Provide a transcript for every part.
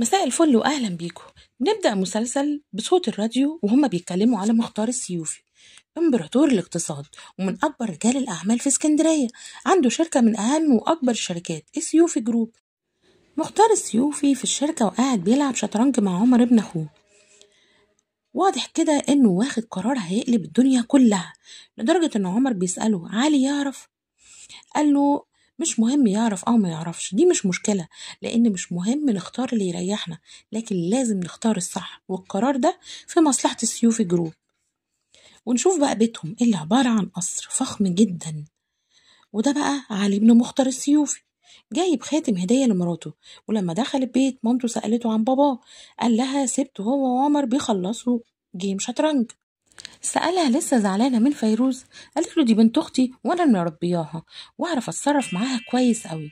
مساء الفل واهلا بيكم نبدا مسلسل بصوت الراديو وهم بيتكلموا على مختار السيوفي امبراطور الاقتصاد ومن اكبر رجال الاعمال في اسكندريه عنده شركه من اهم واكبر الشركات السيوفي جروب مختار السيوفي في الشركه وقاعد بيلعب شطرنج مع عمر ابن اخوه واضح كده انه واخد قرار هيقلب الدنيا كلها لدرجه ان عمر بيساله علي يعرف قال له مش مهم يعرف أو ما يعرفش دي مش مشكلة لأن مش مهم نختار اللي يريحنا لكن لازم نختار الصح والقرار ده في مصلحة السيوفي جروب ونشوف بقى بيتهم اللي عبارة عن قصر فخم جدا وده بقى علي بن مختار السيوفي جايب خاتم هدية لمراته ولما دخل البيت مامته سألته عن باباه قال لها سبته هو وعمر بيخلصوا جيم شطرنج سألها لسه زعلانة من فيروز قالت له دي بنت أختي وأنا اللي مربياها وأعرف أتصرف معاها كويس أوي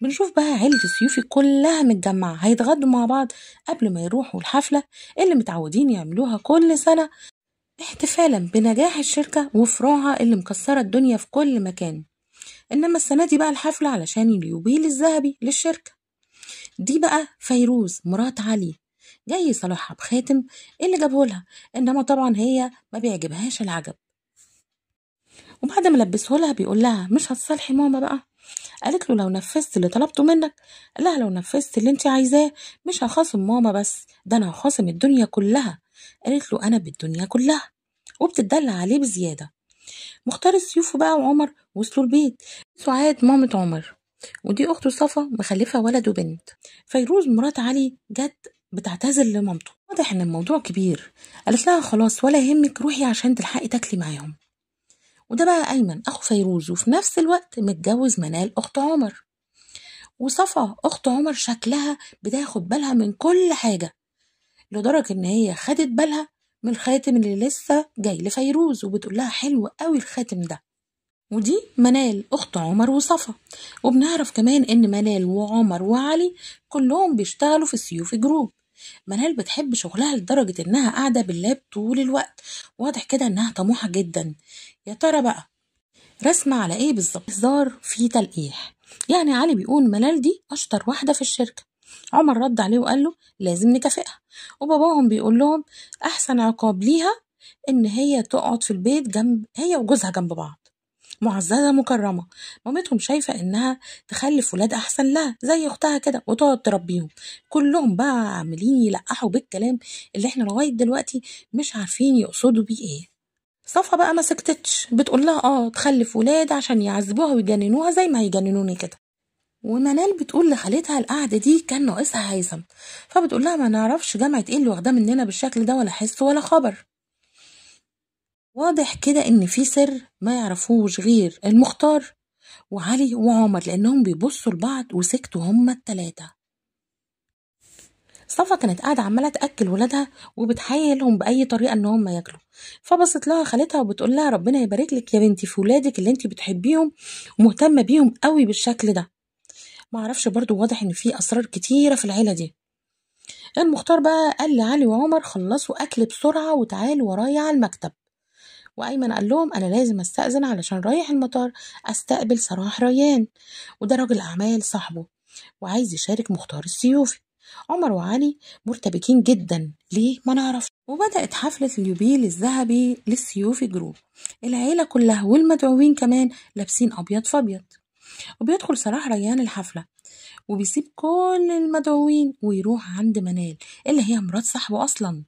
بنشوف بقى عيلة سيوفي كلها متجمعة هيتغدوا مع بعض قبل ما يروحوا الحفلة اللي متعودين يعملوها كل سنة احتفالا بنجاح الشركة وفروعها اللي مكسرة الدنيا في كل مكان إنما السنة دي بقى الحفلة علشان اليوبيل الذهبي للشركة دي بقى فيروز مرات علي جاي يصالحها بخاتم اللي جابهولها انما طبعا هي ما بيعجبهاش العجب وبعد ما لبسه لها بيقول لها مش هتصالحي ماما بقى قالت له لو نفذت اللي طلبته منك قال لها لو نفذت اللي انت عايزاه مش هخاصم ماما بس ده انا هخاصم الدنيا كلها قالت له انا بالدنيا كلها وبتدلع عليه بزياده مختار السيوف بقى وعمر وصلوا البيت سعاد مامة عمر ودي اخته صفا مخلفه ولد وبنت فيروز مرات علي جت بتعتذر لمامته واضح ان الموضوع كبير قالت لها خلاص ولا يهمك روحي عشان تلحقي تاكلي معاهم وده بقى ايمن اخو فيروز وفي نفس الوقت متجوز منال اخت عمر وصفا اخت عمر شكلها بتاخد بالها من كل حاجه لدرجه ان هي خدت بالها من الخاتم اللي لسه جاي لفيروز وبتقول لها حلو قوي الخاتم ده ودي منال اخت عمر وصفا وبنعرف كمان ان منال وعمر وعلي كلهم بيشتغلوا في السيوف جروب منال بتحب شغلها لدرجة إنها قاعدة باللاب طول الوقت واضح كده إنها طموحة جدا يا ترى بقى رسمة على إيه بالظبط؟ هزار في تلقيح يعني علي بيقول منال دي أشطر واحدة في الشركة عمر رد عليه وقال له لازم نكافئها وباباهم بيقول لهم أحسن عقاب ليها إن هي تقعد في البيت جنب هي وجوزها جنب بعض معززة مكرمة مامتهم شايفة إنها تخلف ولاد أحسن لها زي أختها كده وتقعد تربيهم كلهم بقى عاملين يلقحوا بالكلام اللي إحنا لغاية دلوقتي مش عارفين يقصدوا بيه إيه صفا بقى ما سكتتش بتقول لها اه تخلف ولاد عشان يعذبوها ويجننوها زي ما هيجننوني كده ومنال بتقول لخالتها القعدة دي كان ناقصها هيثم فبتقول لها ما نعرفش جامعة ايه اللي واخداه مننا بالشكل ده ولا حس ولا خبر واضح كده ان في سر ما يعرفوش غير المختار وعلي وعمر لانهم بيبصوا لبعض وسكتوا هما التلاته صفا كانت قاعده عماله تاكل ولادها وبتحايلهم باي طريقه ان هم ياكلوا فبصت لها خالتها وبتقول لها ربنا يبارك لك يا بنتي في ولادك اللي انت بتحبيهم ومهتمه بيهم قوي بالشكل ده معرفش برضو واضح ان في اسرار كتيره في العيله دي المختار بقى قال لعلي وعمر خلصوا اكل بسرعه وتعالوا ورايا على المكتب وايمن قال لهم انا لازم استاذن علشان رايح المطار استقبل صلاح ريان وده راجل اعمال صاحبه وعايز يشارك مختار السيوفي عمر وعلي مرتبكين جدا ليه ما نعرف وبدأت حفلة اليوبيل الذهبي للسيوفي جروب العيلة كلها والمدعوين كمان لابسين أبيض فأبيض وبيدخل صلاح ريان الحفلة وبيسيب كل المدعوين ويروح عند منال اللي هي مرات صاحبه أصلا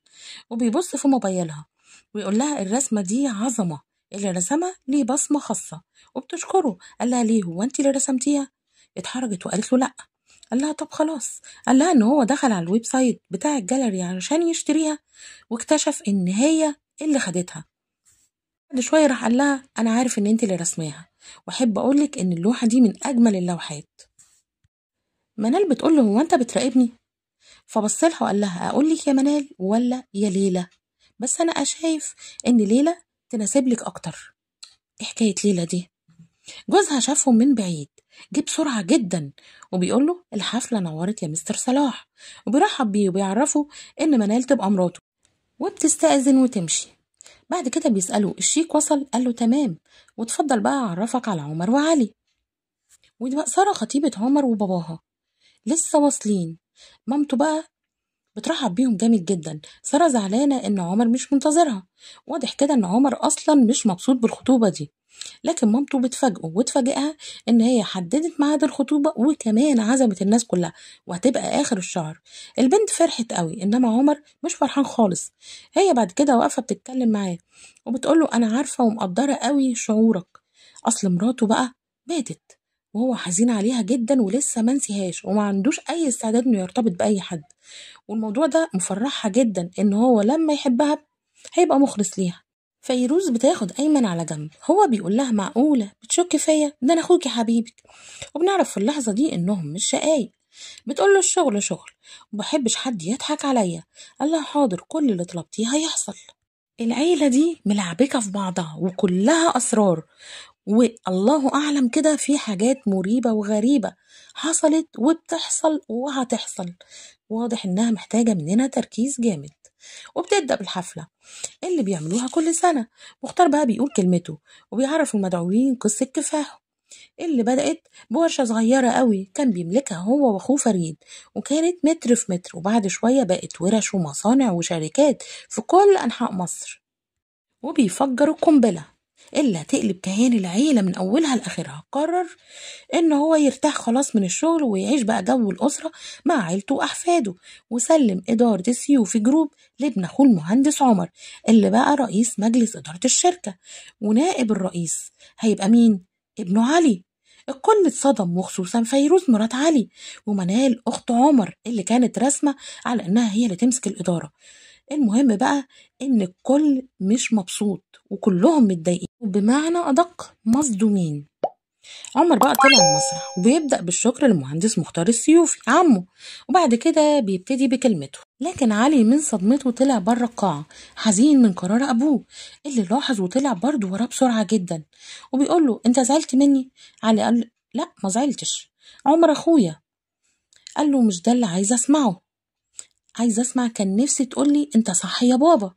وبيبص في موبايلها ويقول لها الرسمة دي عظمة اللي رسمها ليه بصمة خاصة وبتشكره قال لها ليه هو انت اللي رسمتيها اتحرجت وقالت له لأ قال لها طب خلاص قال لها ان هو دخل على الويب سايت بتاع الجاليري علشان يشتريها واكتشف ان هي اللي خدتها بعد شوية راح قال لها انا عارف ان انت اللي رسميها واحب اقولك ان اللوحة دي من اجمل اللوحات منال بتقول له هو انت بتراقبني فبصلها وقال لها اقولك يا منال ولا يا ليلى بس انا شايف ان ليلى تناسب لك اكتر ايه حكايه ليلى دي جوزها شافهم من بعيد جه بسرعة جدا وبيقول له الحفلة نورت يا مستر صلاح وبيرحب بيه وبيعرفه إن منال تبقى مراته وبتستأذن وتمشي بعد كده بيسأله الشيك وصل قال له تمام وتفضل بقى أعرفك على عمر وعلي ودي بقى سارة خطيبة عمر وباباها لسه واصلين مامته بقى بترحب بيهم جامد جدا ساره زعلانه ان عمر مش منتظرها واضح كده ان عمر اصلا مش مبسوط بالخطوبه دي لكن مامته بتفاجئه وتفاجئها ان هي حددت ميعاد الخطوبه وكمان عزمت الناس كلها وهتبقى اخر الشهر البنت فرحت قوي انما عمر مش فرحان خالص هي بعد كده واقفه بتتكلم معاه وبتقوله انا عارفه ومقدره قوي شعورك اصل مراته بقى ماتت وهو حزين عليها جدا ولسه ما نسيهاش وما عندوش اي استعداد انه يرتبط باي حد والموضوع ده مفرحها جدا ان هو لما يحبها هيبقى مخلص ليها فيروز بتاخد ايمن على جنب هو بيقول لها معقوله بتشك فيا ده انا اخوك يا حبيبك وبنعرف في اللحظه دي انهم مش شقايق بتقول له الشغل شغل وبحبش حد يضحك عليا قال لها حاضر كل اللي طلبتيه هيحصل العيلة دي ملعبكة في بعضها وكلها أسرار والله أعلم كده في حاجات مريبة وغريبة حصلت وبتحصل وهتحصل واضح إنها محتاجة مننا تركيز جامد وبتبدأ بالحفلة اللي بيعملوها كل سنة مختار بقى بيقول كلمته وبيعرف المدعوين قصة كفاحه اللي بدأت بورشة صغيرة قوي كان بيملكها هو وأخوه فريد وكانت متر في متر وبعد شوية بقت ورش ومصانع وشركات في كل أنحاء مصر وبيفجروا القنبله الا تقلب كيان العيلة من أولها لآخرها قرر إن هو يرتاح خلاص من الشغل ويعيش بقى جو الأسرة مع عيلته وأحفاده وسلم إدارة السيوف جروب لابن أخوه المهندس عمر اللي بقى رئيس مجلس إدارة الشركة ونائب الرئيس هيبقى مين؟ ابنه علي الكل اتصدم وخصوصا فيروز مرات علي ومنال أخت عمر اللي كانت رسمة على إنها هي اللي تمسك الإدارة المهم بقى إن الكل مش مبسوط وكلهم متضايقين وبمعنى أدق مصدومين عمر بقى طلع المسرح وبيبدأ بالشكر للمهندس مختار السيوفي عمه وبعد كده بيبتدي بكلمته لكن علي من صدمته طلع بره القاعة حزين من قرار أبوه اللي لاحظ وطلع برضه وراه بسرعة جدا وبيقول له أنت زعلت مني؟ علي قال لا ما زعلتش عمر أخويا قال له مش ده اللي عايز أسمعه عايز أسمع كان نفسي تقولي أنت صح يا بابا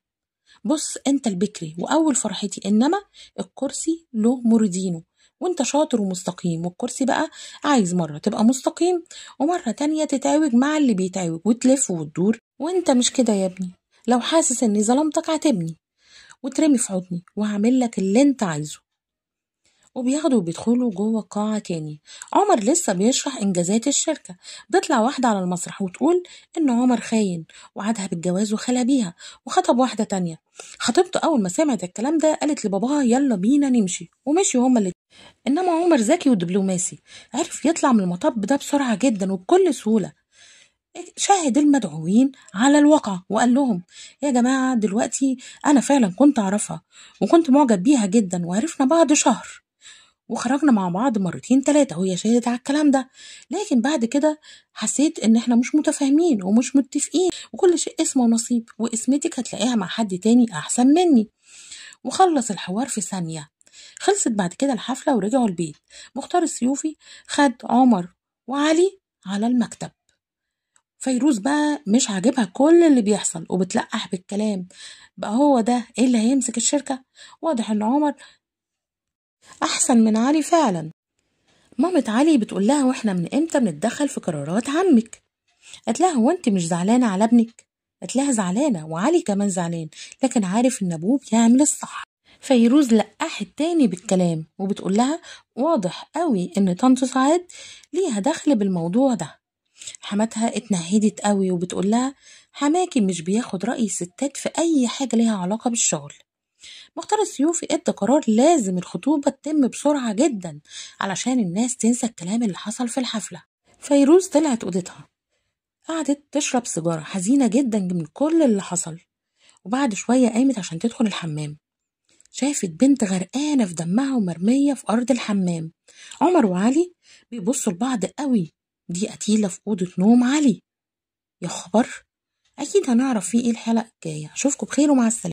بص انت البكري واول فرحتي انما الكرسي له مردينه وانت شاطر ومستقيم والكرسي بقى عايز مرة تبقى مستقيم ومرة تانية تتعوج مع اللي بيتعوج وتلف وتدور وانت مش كده يا ابني لو حاسس اني ظلمتك عاتبني وترمي في حضني وهعمل لك اللي انت عايزه وبياخدوا وبيدخلوا جوه القاعة تاني عمر لسه بيشرح إنجازات الشركة بتطلع واحدة على المسرح وتقول إن عمر خاين وعدها بالجواز وخلى بيها وخطب واحدة تانية خطيبته أول ما سمعت الكلام ده قالت لباباها يلا بينا نمشي ومشيوا هما الاتنين إنما عمر ذكي ودبلوماسي عرف يطلع من المطب ده بسرعة جدا وبكل سهولة شاهد المدعوين على الواقع وقال لهم يا جماعة دلوقتي أنا فعلا كنت أعرفها وكنت معجب بيها جدا وعرفنا بعد شهر وخرجنا مع بعض مرتين تلاتة وهي شهدت على الكلام ده لكن بعد كده حسيت ان احنا مش متفاهمين ومش متفقين وكل شيء اسمه نصيب واسمتك هتلاقيها مع حد تاني احسن مني وخلص الحوار في ثانية خلصت بعد كده الحفلة ورجعوا البيت مختار السيوفي خد عمر وعلي على المكتب فيروز بقى مش عاجبها كل اللي بيحصل وبتلقح بالكلام بقى هو ده ايه اللي هيمسك الشركة واضح ان عمر أحسن من علي فعلا مامة علي بتقول لها واحنا من امتى بنتدخل في قرارات عمك قالت لها هو انت مش زعلانة على ابنك قالت لها زعلانة وعلي كمان زعلان لكن عارف ان ابوه بيعمل الصح فيروز لقحت تاني بالكلام وبتقول لها واضح قوي ان طنط سعاد ليها دخل بالموضوع ده حماتها اتنهدت قوي وبتقول لها حماكي مش بياخد رأي الستات في أي حاجة ليها علاقة بالشغل مختار السيوفي ادى قرار لازم الخطوبة تتم بسرعة جدا علشان الناس تنسى الكلام اللي حصل في الحفلة فيروز طلعت أوضتها قعدت تشرب سيجارة حزينة جدا من كل اللي حصل وبعد شوية قامت عشان تدخل الحمام شافت بنت غرقانة في دمها ومرمية في أرض الحمام عمر وعلي بيبصوا لبعض قوي دي قتيلة في أوضة نوم علي يا خبر أكيد هنعرف فيه إيه الحلقة الجاية أشوفكم بخير ومع السلامة